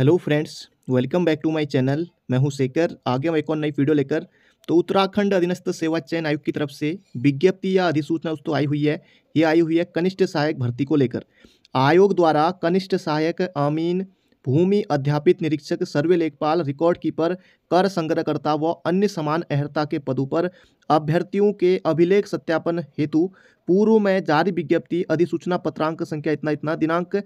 hello friends welcome back to my channel मैं हूं शेखर आगे हम एक और नई वीडियो लेकर तो उत्तराखंड अधीनस्थ सेवा चयन आयोग की तरफ से विज्ञप्ति या अधिसूचना दोस्तों आई हुई है ये आई हुई है कनिष्ठ सहायक भर्ती को लेकर आयोग द्वारा कनिष्ठ सहायक अमीन भूमि अध्यापित निरीक्षक सर्वे लेखपाल रिकॉर्ड कीपर कर संग्रहकर्ता व अन्य समान अहर्ता के पदों पर अभ्यर्थियों के अभिलेख सत्यापन हेतु पूर्व में जारी विज्ञप्ति अधिसूचना पत्रांक संख्या इतना इतना दिनांक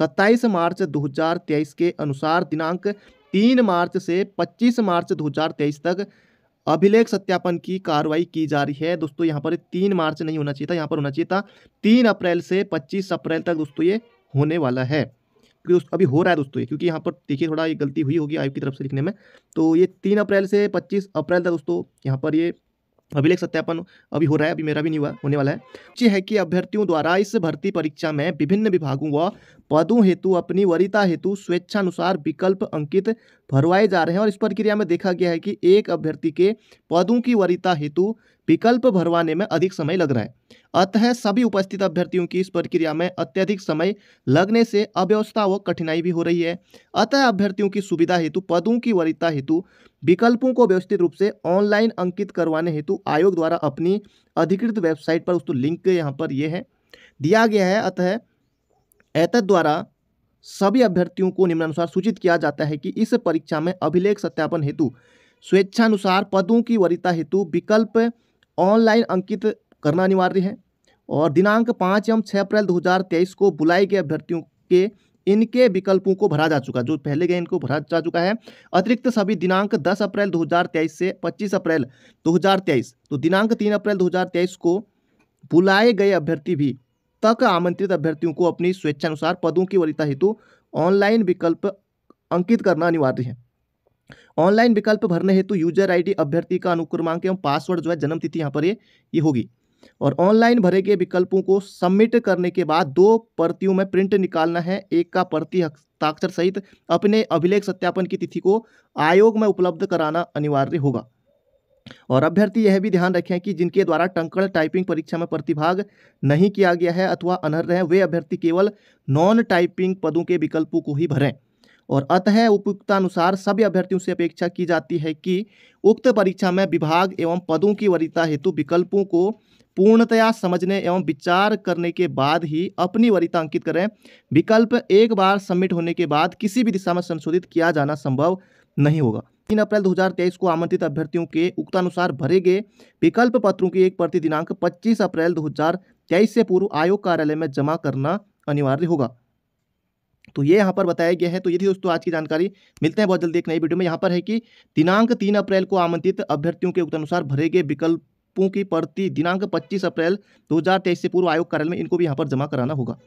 27 मार्च 2023 के अनुसार दिनांक 3 मार्च से 25 मार्च 2023 तक अभिलेख सत्यापन की कार्रवाई की जा रही है दोस्तों यहाँ पर तीन मार्च नहीं होना चाहिए था यहाँ पर होना चाहिए था तीन अप्रैल से पच्चीस अप्रैल तक दोस्तों ये होने वाला है क्योंकि अभी हो रहा है दोस्तों ये क्योंकि यहाँ पर देखिए थोड़ा ये गलती हुई होगी आयोग की तरफ से लिखने में तो ये तीन अप्रैल से पच्चीस अप्रैल तक दोस्तों यहाँ पर ये अभिलेख सत्यापन अभी हो रहा है अभी मेरा भी नहीं हुआ होने वाला है ये है कि अभ्यर्थियों द्वारा इस भर्ती परीक्षा में विभिन्न विभागों व पदों हेतु अपनी वरीता हेतु स्वेच्छानुसार विकल्प अंकित भरवाए जा रहे हैं और इस प्रक्रिया में देखा गया है कि एक अभ्यर्थी के पदों की वरीता हेतु विकल्प भरवाने में अधिक समय लग रहा है अतः सभी उपस्थित अभ्यर्थियों की इस प्रक्रिया में अत्यधिक समय लगने से अव्यवस्था व कठिनाई भी हो रही है अतः अभ्यर्थियों की सुविधा हेतु पदों की वरिता हेतु विकल्पों को व्यवस्थित रूप से ऑनलाइन अंकित करवाने हेतु आयोग द्वारा अपनी अधिकृत वेबसाइट पर तो लिंक यहाँ पर यह है दिया गया है अतः एतद द्वारा सभी अभ्यर्थियों को निम्नानुसार सूचित किया जाता है कि इस परीक्षा में अभिलेख सत्यापन हेतु स्वेच्छानुसार पदों की वरिता हेतु विकल्प ऑनलाइन अंकित करना अनिवार्य है और दिनांक पाँच एवं छः अप्रैल 2023 को बुलाए गए अभ्यर्थियों के इनके विकल्पों को भरा जा चुका जो पहले गए इनको भरा जा चुका है अतिरिक्त सभी दिनांक 10 अप्रैल 2023 से 25 अप्रैल 2023 तो दिनांक 3 अप्रैल 2023 को बुलाए गए अभ्यर्थी भी तक आमंत्रित अभ्यर्थियों को अपनी स्वेच्छानुसार पदों की वरीयता हेतु ऑनलाइन विकल्प अंकित करना अनिवार्य है ऑनलाइन विकल्प भरने हेतु यूजर आईडी अभ्यर्थी का अनुक्रमांक एवं पासवर्ड जो है जन्मतिथि यहाँ पर ये ये होगी और ऑनलाइन भरे गए विकल्पों को सबमिट करने के बाद दो प्रतियों में प्रिंट निकालना है एक का प्रति हस्ताक्षर सहित अपने अभिलेख सत्यापन की तिथि को आयोग में उपलब्ध कराना अनिवार्य होगा और अभ्यर्थी यह भी ध्यान रखें कि जिनके द्वारा टंकड़ टाइपिंग परीक्षा में प्रतिभाग नहीं किया गया है अथवा अनर्ह हैं वे अभ्यर्थी केवल नॉन टाइपिंग पदों के विकल्पों को ही भरें और अतः उपयुक्तानुसार सभी अभ्यर्थियों से अपेक्षा की जाती है कि उक्त परीक्षा में विभाग एवं पदों की वरीयता हेतु विकल्पों को पूर्णतया समझने एवं विचार करने के बाद ही अपनी वरीयता अंकित करें विकल्प एक बार सबमिट होने के बाद किसी भी दिशा में संशोधित किया जाना संभव नहीं होगा तीन अप्रैल 2023 को आमंत्रित अभ्यर्थियों के उक्तानुसार भरे गए विकल्प पत्रों की एक प्रति दिनांक 25 अप्रैल 2023 से पूर्व आयोग कार्यालय में जमा करना अनिवार्य होगा तो ये यहाँ पर बताया गया है तो ये थी दोस्तों आज की जानकारी मिलते हैं बहुत जल्दी एक नई वीडियो में यहाँ पर है कि दिनांक तीन अप्रैल को आमंत्रित अभ्यर्थियों के उक्त अनुसार भरे गए विकल्प की प्रति दिनांक 25 अप्रैल 2023 से पूर्व आयोग कार्यालय में इनको भी यहाँ पर जमा कराना होगा